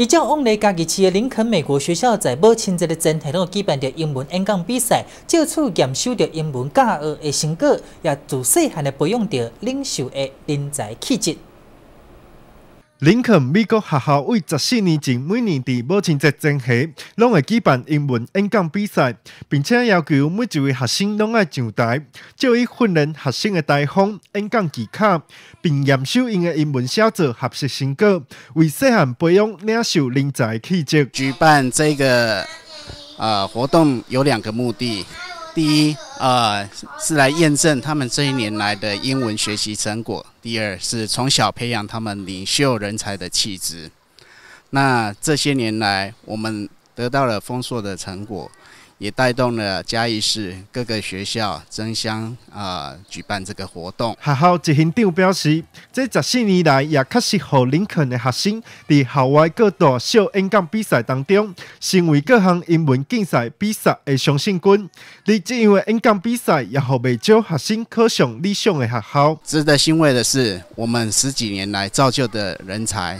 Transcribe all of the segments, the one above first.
依照往来，家己饲的林肯美国学校在母亲节的前提下举办着英文演讲比赛，借此感受着英文教学的成果，也自细汉的培养着领袖的人才气质。林肯美国学校为十四年前每年的母亲节前夕，拢会举办英文演讲比赛，并且要求每一位学生拢爱上台，加以训练学生的台风演讲技巧，并验收因的英文写作学习成果，为细汉培养领袖人才气质。举办这个呃活动有两个目的，第一。呃，是来验证他们这一年来的英文学习成果。第二是从小培养他们领袖人才的气质。那这些年来，我们得到了丰硕的成果。也带动了嘉义市各个学校争相啊举办这个活动。学校执行长表示，这十四年来也确实和林肯的学生，在校外各大小演讲比赛当中，成为各项英文竞赛比赛的常胜军。而这样的演讲比赛，也和不少学生考上理想的学校。值得欣慰的是，我们十几年来造就的人才，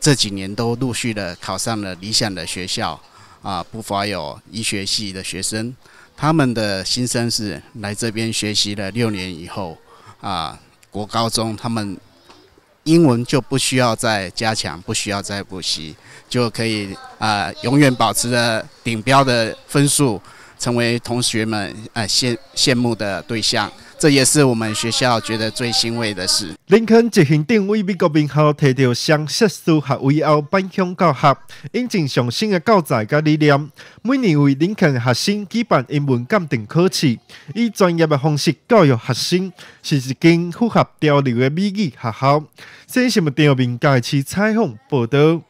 这几年都陆续的考上了理想的学校。啊，不乏有医学系的学生，他们的新生是来这边学习了六年以后，啊，国高中他们英文就不需要再加强，不需要再补习，就可以啊，永远保持着顶标的分数。成为同学们哎羡羡慕的对象，这也是我们学校觉得最欣慰的事。林肯执行定位美国名校提着双硕士学位后颁胸教学，引进上新的教材和理念，每年为林肯学生举办英文鉴定考试，以专业的方式教育学生，是一间符合潮流的美语学校。什么是吊平盖起采访报道？